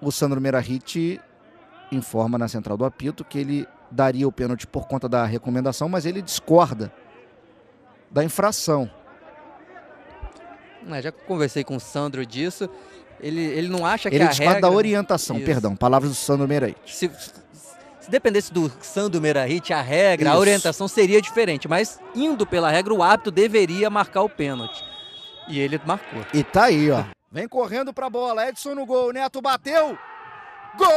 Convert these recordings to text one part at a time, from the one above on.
o Sandro Merahit informa na central do apito que ele daria o pênalti por conta da recomendação, mas ele discorda da infração. É, já conversei com o Sandro disso. Ele, ele não acha ele que a regra... Ele da orientação, Isso. perdão. Palavras do Sandro Meirahit. Se, se dependesse do Sandro Meirahit, a regra, Isso. a orientação seria diferente. Mas, indo pela regra, o hábito deveria marcar o pênalti. E ele marcou. E tá aí, ó. Vem correndo para a bola. Edson no gol. Neto bateu. Gol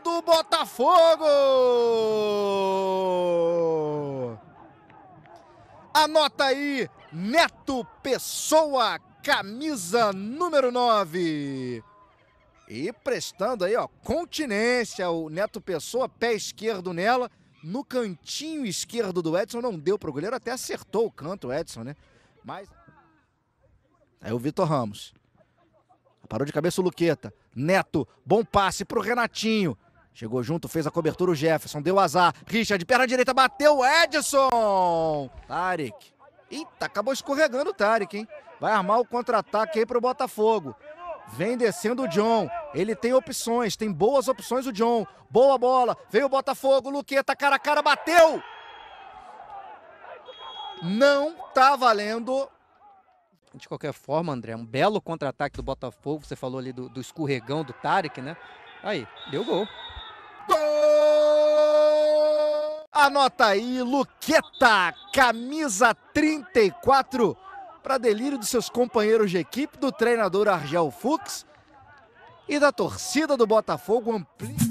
do Botafogo! Anota aí, Neto Pessoa, camisa número 9. E prestando aí, ó, continência, o Neto Pessoa, pé esquerdo nela no cantinho esquerdo do Edson, não deu para o goleiro, até acertou o canto Edson, né? Mas. Aí é o Vitor Ramos. Parou de cabeça o Luqueta. Neto, bom passe para o Renatinho. Chegou junto, fez a cobertura o Jefferson, deu azar. Richard, perna direita, bateu Edson! Tarek. Eita, acabou escorregando o Tarek, hein? Vai armar o contra-ataque aí o Botafogo. Vem descendo o John. Ele tem opções, tem boas opções o John. Boa bola, veio o Botafogo, Luqueta, cara a cara, bateu! Não tá valendo. De qualquer forma, André, um belo contra-ataque do Botafogo. Você falou ali do, do escorregão do Tarek, né? Aí, deu gol. Gol! Anota aí, Luqueta, camisa 34, para delírio dos seus companheiros de equipe, do treinador Argel Fuchs e da torcida do Botafogo ampli